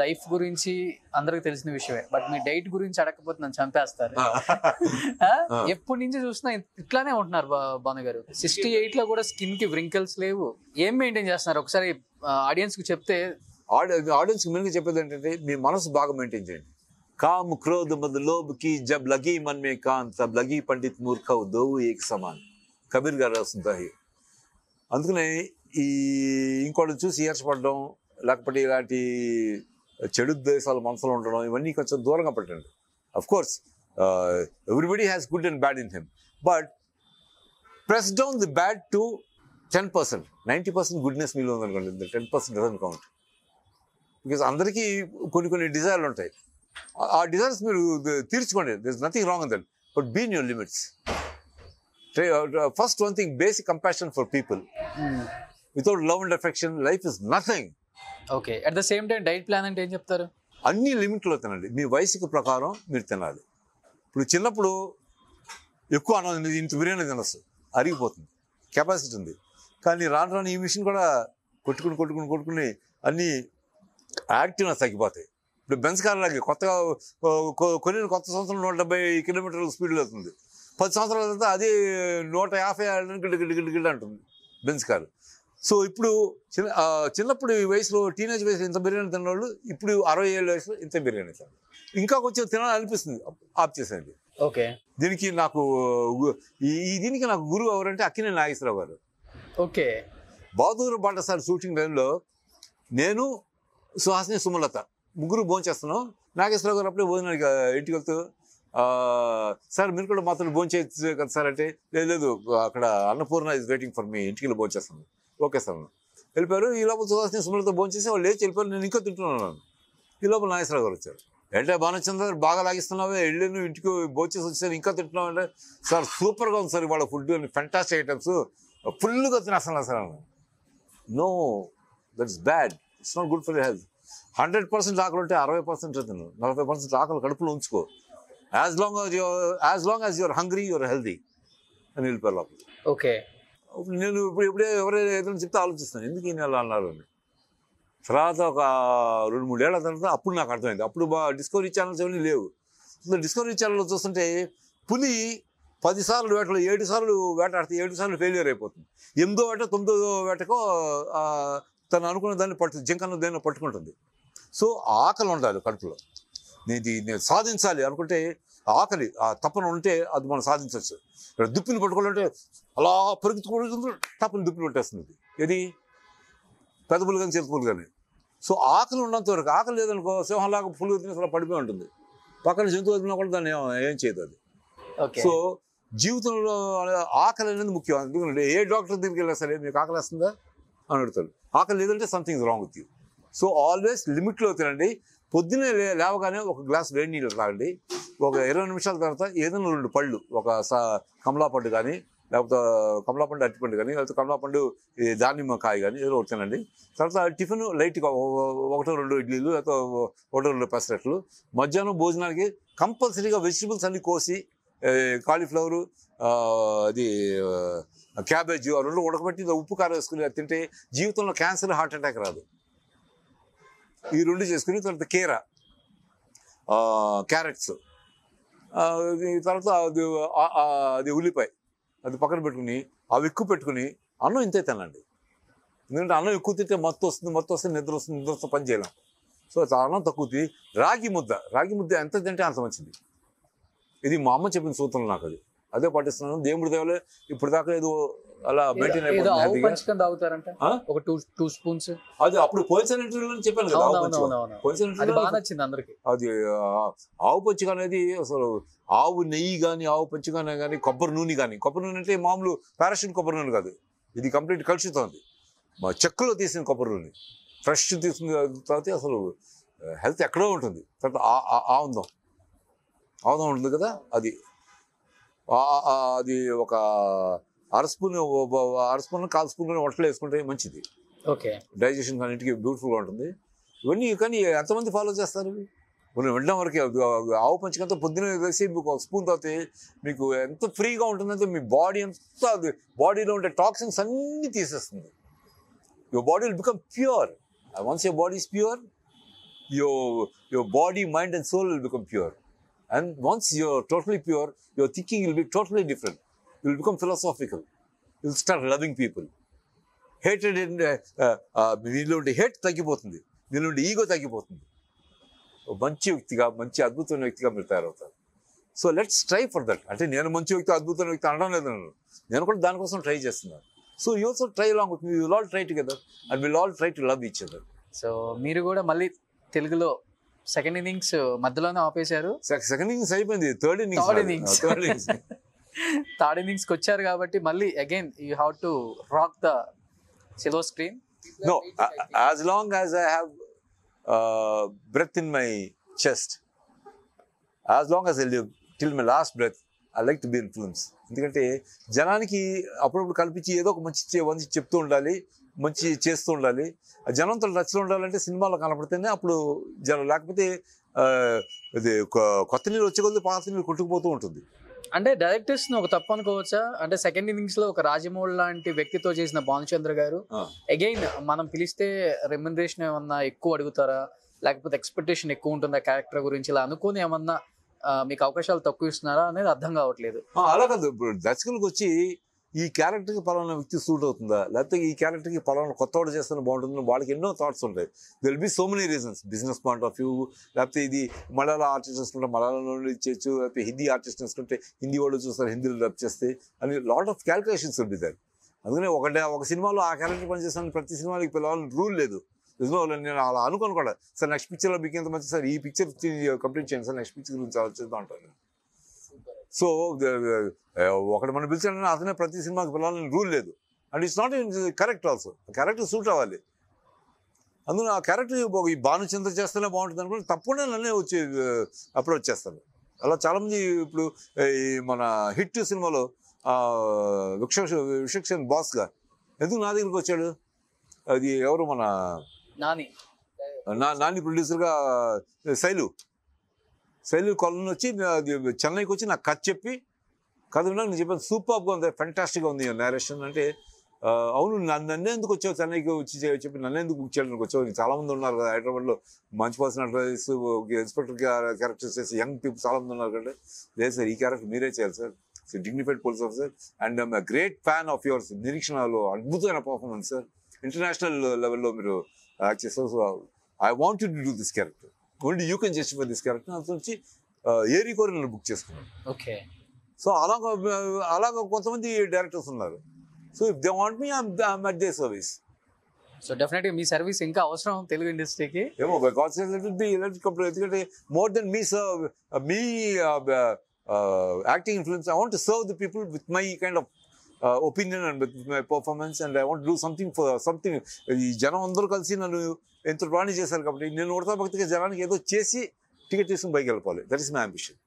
Life గురించి అందరికి తెలిసిన విషయమే బట్ మీ డైట్ గురించి అడగకపోతే నన్ను చంపేస్తారు ఎప్పటి నుంచి చూసినా ఇట్లానే ఉంటున్నారు బాను గారు సిక్స్టీ ఎయిట్ లో కూడా స్కిన్ కి వ్రింకిల్స్ లేవు ఏం మెయింటైన్ చేస్తున్నారు ఒకసారి ఆడియన్స్ కు చెప్తే ఆడియన్స్ మెయిన్ చెప్పేది ఏంటంటే మీ మనసు బాగా మెయింటైన్ చేయండి కామ్ క్రోధ మద్ లోబుకి జబ్ లగీ మన్ కాన్ తబ్ లగీ పండిత్ మూర్ఖ దోవు ఏక్ సమాన్ కబీర్ గారు రాస్తుంది అందుకనే ఈ ఇంకోటి చూసి ఏర్చపడడం లేకపోతే ఇలాంటి చెడు దేశాల మనసులో ఉంటణం ఇవన్నీ కొంచెం దూరంగా పెట్టండి of course everybody has good and bad in him but press down the bad to 10% 90% goodness మీలో ఉండాలి అంటే 10% ఇస్ అండ్ కౌంట్ బికాజ్ అందరికి కొనికొన్ని డిజైర్స్ ఉంటాయి ఆ డిజైర్స్ మీరు తీర్చుకోండి there is nothing wrong in that but be in your limits first one thing basic compassion for people without love and affection life is nothing okay at the same time diet plan అంటే ఏం చెప్తారు అన్ని లిమిట్లో తినండి మీ వయసుకు ప్రకారం మీరు తినాలి ఇప్పుడు చిన్నప్పుడు ఎక్కువ అన్నం ఇంత బిర్యానీ తినొచ్చు అరిగిపోతుంది కెపాసిటీ ఉంది కానీ రాను రాను ఈ మిషన్ కూడా కొట్టుకుని కొట్టుకుని కొట్టుకుని అన్నీ యాక్టివ్నెస్ తగ్గిపోతాయి ఇప్పుడు బెన్స్ లాగే కొత్తగా కొన్ని కొత్త సంవత్సరం నూట డెబ్బై కిలోమీటర్ల స్పీడ్లో వెళ్తుంది పది సంవత్సరాల తర్వాత అది నూట యాభై గిడ్డ గిడ్డ గిడ్డ అంటుంది బెన్స్ కారు సో ఇప్పుడు చిన్న చిన్నప్పుడు ఈ వయసులో టీనేజ్ వయసులో ఇంత బిర్యానీ తినవాళ్ళు ఇప్పుడు అరవై ఏళ్ళ వయసులో ఇంత బిర్యానీ తిన ఇంకా కొంచెం తినాలని అనిపిస్తుంది ఆప్ చేసేది ఓకే దీనికి నాకు ఈ దీనికి నాకు గురువు ఎవరంటే అక్కినే నాగేశ్వరరావు గారు ఓకే బహదూర్ బాట సార్ షూటింగ్ టైంలో నేను సుహాసిని సుమలత ముగ్గురు చేస్తున్నాం నాగేశ్వరరావు గారు అప్పుడే భోజనానికి ఇంటికి వెళ్తూ సార్ మీరు కూడా మాత్రం చేయొచ్చు కదా సార్ అంటే లేదు అక్కడ అన్నపూర్ణ ఇస్ వెయిటింగ్ ఫర్ మీ ఇంటికి వెళ్ళి భోంచేస్తుంది ఓకే సార్ వెళ్ళిపోయారు ఈ లోపల సుహాసిని సుమలతో భోంచేసి వాళ్ళు లేచి వెళ్ళిపోయారు నేను ఇంకా తింటున్నాను ఈ లోపల నాగేశ్వరరావు గారు వచ్చారు ఏంటంటే బాణచంద్ర బాగా లాగిస్తున్నావు వెళ్ళి నువ్వు ఇంటికి భోంచేసి వచ్చేసరి ఇంకా తింటున్నావు అంటే సార్ సూపర్గా ఉంది సార్ వాళ్ళ ఫుడ్ ఫెంటాస్టిక్ ఐటమ్స్ ఫుల్గా తినేస్తాను sir no that's bad it's not good for health hundred percent ఆకలి ఉంటే అరవై పర్సెంట్ తిను నలభై పర్సెంట్ ఆకలి కడుపులో ఉంచుకో as long as your as long as your hungry your healthy అని వెళ్ళిపోయారు ఓకే నేను ఇప్పుడు ఇప్పుడే ఎవరైనా ఏదైనా చెప్తే ఆలోచిస్తాను ఎందుకు ఈయన అన్నారు అని తర్వాత ఒక రెండు మూడు ఏళ్ళ తర్వాత అప్పుడు నాకు అర్థమైంది అప్పుడు బా డిస్కవరీ ఛానల్స్ ఏమీ లేవు డిస్కవరీ ఛానల్లో చూస్తుంటే పులి పదిసార్లు వేటలో ఏడు సార్లు వేటాడితే ఏడు సార్లు ఫెయిలియర్ అయిపోతుంది ఎనిమిదో వేట తొమ్మిదో వేటకో తను అనుకున్న దాన్ని పట్టు జింకన్న దాన్ని పట్టుకుంటుంది సో ఆకలి ఉండాలి కడుపులో నేను సాధించాలి అనుకుంటే ఆకలి ఆ తపన ఉంటే అది మనం సాధించవచ్చు ఇక్కడ దుప్పిని పట్టుకోవాలంటే అలా పెరుగుతుంది తప్పని దుప్పిని పట్టేస్తుంది పెద్ద పులు కానీ పులు కానీ సో ఆకలి ఉన్నంత వరకు ఆకలి లేదనుకో సింహంలాగా పులు తినేసి అలా పడిపోయి ఉంటుంది పక్కన జంతువు వదిలినా కూడా దాన్ని ఏం చేయదు అది సో జీవితంలో ఆకలి అనేది ముఖ్యం ఏ డాక్టర్ దగ్గరికి వెళ్ళా సరే మీకు ఆకలి వస్తుందా అని అడుగుతాడు ఆకలి లేదంటే something wrong with you so always లిమిట్లో తినండి పొద్దున్నే లే లేవగానే ఒక గ్లాస్ వేడి నీళ్ళు తాగండి ఒక ఇరవై నిమిషాల తర్వాత ఏదైనా రెండు పళ్ళు ఒక సా కమలా పండు కానీ లేకపోతే కమలాపండు అరటిపండు కానీ లేకపోతే కమలాపండు దానిమ్మ కాయ కానీ ఏదో ఒకటి తినండి తర్వాత టిఫిన్ లైట్గా ఒకటో రెండు ఇడ్లీలు లేకపోతే ఒకటో రెండు పెసరట్లు మధ్యాహ్నం భోజనానికి కంపల్సరీగా వెజిటబుల్స్ అన్ని కోసి కాలీఫ్లవరు అది క్యాబేజ్ ఆ రెండు ఉడకబెట్టి ఉప్పు కారం వేసుకుని తింటే జీవితంలో క్యాన్సర్ హార్ట్ అటాక్ రాదు ఈ రెండు చేసుకుని తర్వాత కీరా క్యారెట్స్ తర్వాత అది అది ఉల్లిపాయ అది పక్కన పెట్టుకుని అవి ఎక్కువ పెట్టుకుని అన్నం ఇంతే తినండి ఎందుకంటే అన్నం ఎక్కువ తింటే మత్తు వస్తుంది మత్తు వస్తుంది నిద్ర వస్తుంది నిద్ర వస్తే పని చేయలేం సో అన్నం తక్కువ రాగి ముద్ద రాగి ముద్ద ఎంత తింటే అంత మంచిది ఇది మా అమ్మ చెప్పిన సూత్రం నాకు అది అదే పాటిస్తున్నాను దేవుడి దేవలే ఇప్పుడు దాకా ఏదో అలా మెయింటైన్ అయిపోతుంది తాగుతారంట ఒక టూ టూ స్పూన్స్ అది అప్పుడు పోల్సన్ ఇంటర్వ్యూలో చెప్పాను కదా పోల్సన్ నచ్చింది అందరికి అది ఆవు పంచకం అనేది అసలు ఆవు నెయ్యి కానీ ఆవు పంచకం కానీ కొబ్బరి నూనె కానీ కొబ్బరి నూనె అంటే మామూలు పారాషూట్ కొబ్బరి నూనె కాదు ఇది కంప్లీట్ కలుషితం అది మా చెక్కులో తీసిన కొబ్బరి నూనె ఫ్రెష్ తీసిన తర్వాత అసలు హెల్త్ ఎక్కడో ఉంటుంది తర్వాత ఆవుందం ఆవుదం ఉంటుంది కదా అది అది ఒక అరస్పూన్ అరస్పూన్ అర కాల్ స్పూన్ వంటలు వేసుకుంటే మంచిది ఓకే డైజెషన్ అన్నింటికి బ్యూటిఫుల్గా ఉంటుంది ఇవన్నీ కానీ ఎంతమంది ఫాలో చేస్తారు మనం వెళ్ళడం వరకు ఆవు పంచకంతా పొద్దున వేసి మీకు ఒక స్పూన్ తాగితే మీకు ఎంత ఫ్రీగా ఉంటుందంటే మీ బాడీ అంతా బాడీలో ఉండే టాక్సిన్స్ అన్నీ తీసేస్తుంది your body will become pure once your body is pure your your body mind and soul will become pure and once your totally pure your thinking will be totally different you will become you'll You will people loving people. Hated uh, uh, నీలో ఉండే hate తగ్గిపోతుంది నీలో ఉండే ego తగ్గిపోతుంది మంచి వ్యక్తిగా మంచి అద్భుతమైన వ్యక్తిగా మీరు తయారవుతారు so let's try for that అంటే నేను మంచి వ్యక్తి అద్భుతమైన వ్యక్తి అనడం లేదు నేను కూడా దానికోసం ట్రై చేస్తున్నాను so you also try long with you all try together and will all try to love each other so మీరు కూడా మళ్ళీ తెలుగులో సెకండ్ ఇన్నింగ్స్ మధ్యలోనే ఆపేశారు సెకండ్ ఇన్నింగ్స్ అయిపోయింది third innings third innings third ఇన్నింగ్స్కి వచ్చారు కాబట్టి మళ్ళీ again you have to rock the silver screen no as long as I have breath in my chest as long as I till my last breath I like to be in films ఎందుకంటే జనానికి అప్పుడప్పుడు కల్పించి ఏదో ఒక మంచి మంచి చెప్తూ ఉండాలి మంచి చేస్తూ ఉండాలి జనంతో రచన ఉండాలంటే సినిమాలో కనపడితేనే అప్పుడు జనం లేకపోతే ఇది కొత్త నీళ్ళు వచ్చే కొద్దీ పాత నీళ్ళు కొట్టుకుపోతూ ఉంటుంది అంటే డైరెక్టర్స్ ఒక తప్పు అనుకోవచ్చా అంటే సెకండ్ ఇన్నింగ్స్ లో ఒక రాజమౌళి లాంటి వ్యక్తితో చేసిన భానుచంద్ర గారు అగైన్ మనం పిలిస్తే రెమ్యునరేషన్ ఏమన్నా ఎక్కువ అడుగుతారా లేకపోతే ఎక్స్పెక్టేషన్ ఎక్కువ ఉంటుందా క్యారెక్టర్ గురించి ఇలా అనుకుని ఏమన్నా మీకు అవకాశాలు తక్కువ ఇస్తున్నారా అనేది అర్థం కావట్లేదు అలా కాదు ఇప్పుడు దర్శకులకు వచ్చి ఈ క్యారెక్టర్కి పలానా వ్యక్తి సూట్ అవుతుందా లేకపోతే ఈ క్యారెక్టర్కి పలానా కొత్తవాడు చేస్తే బాగుంటుందని వాళ్ళకి ఎన్నో థాట్స్ ఉంటాయి they'll be so many reasons business point of view లేకపోతే ఇది మలయాళ ఆర్టిస్ట్ చేసుకుంటే మలయాళంలో చేయొచ్చు లేకపోతే హిందీ ఆర్టిస్ట్ వేసుకుంటే హిందీ వాళ్ళు చూస్తారు హిందీలో డబ్ చేస్తే అని లాట్ ఆఫ్ క్యాల్కులేషన్స్ ఉంటుంది దాన్ని అందుకనే ఒకటే ఒక సినిమాలో ఆ క్యారెక్టర్ పనిచేస్తాను ప్రతి సినిమాకి పిలవాలని రూల్ లేదు నిజంలో నేను అలా అనుకోను కూడా సార్ నెక్స్ట్ పిక్చర్లో మీకు ఎంత మంచి సార్ ఈ పిక్చర్ కంప్లీట్ చేయండి సార్ నెక్స్ట్ పిక్చర్ గురించి ఆలోచిస్తూ ఉంటాను సో ఒకటి మనం పిలిచిన అతనే ప్రతి సినిమాకి పిలవాలని రూల్ లేదు and it's not correct also character suit అవ్వాలి అందులో ఆ క్యారెక్టర్ ఈ భానుచంద్ర చేస్తేనే బాగుంటుంది అనుకుంటే తప్పకుండా నన్నే వచ్చి అప్రోచ్ చేస్తాను అలా చాలామంది ఇప్పుడు ఈ మన హిట్ సినిమాలో విక్ష విషక్షన్ బాస్గా ఎందుకు నా దగ్గరికి వచ్చాడు అది ఎవరు మన నాని నాని ప్రొడ్యూసర్గా శైలు శైలి కాలనీ వచ్చి చెన్నైకి వచ్చి నాకు కథ చెప్పి కథ నేను చెప్పాను సూపర్గా ఉంది ఫెంటాస్టిక్గా ఉంది నేరేషన్ అంటే అవును నన్ను ఎందుకు వచ్చావు చెన్నైకి వచ్చి చెప్పి నన్ను ఎందుకు బుక్ చేయడానికి వచ్చావు చాలామంది ఉన్నారు కదా హైదరాబాద్లో మంచి పర్సన్ అడ్వైస్ ఇన్స్పెక్టర్ క్యారెక్టర్స్ చేసి యంగ్ పీపుల్ చాలామంది ఉన్నారు కదా లేదు సార్ ఈ క్యారెక్టర్ మీరే చేయాలి sir dignified police officer and I'm great fan of yours నిరీక్షణలో అద్భుతమైన పర్ఫార్మెన్స్ సార్ ఇంటర్నేషనల్ లెవెల్లో మీరు యాక్ట్ చేస్తారు so I want to do this character only you can justify this character అంత నుంచి ఏరి కోరిన బుక్ చేసుకున్నాను ఓకే సో అలాగ అలాగ కొంతమంది డైరెక్టర్స్ ఉన్నారు so if they want me I'm at their service so డెఫినెట్గా మీ సర్వీస్ ఇంకా అవసరం తెలుగు ఇండస్ట్రీకి ఏమో బికాస్ ఎందుకంటే more than me serve me acting influence I want serve the people with my kind of opinion and my performance and I want do something for something ఈ జనం అందరూ కలిసి నన్ను ఎంత బాగా చేశారు కాబట్టి నేను ఉడతా భక్తిగా జనానికి ఏదో చేసి టికెట్ తీసుకుని బయకెళ్ళిపోవాలి దట్ ఈస్ మై అంబిషన్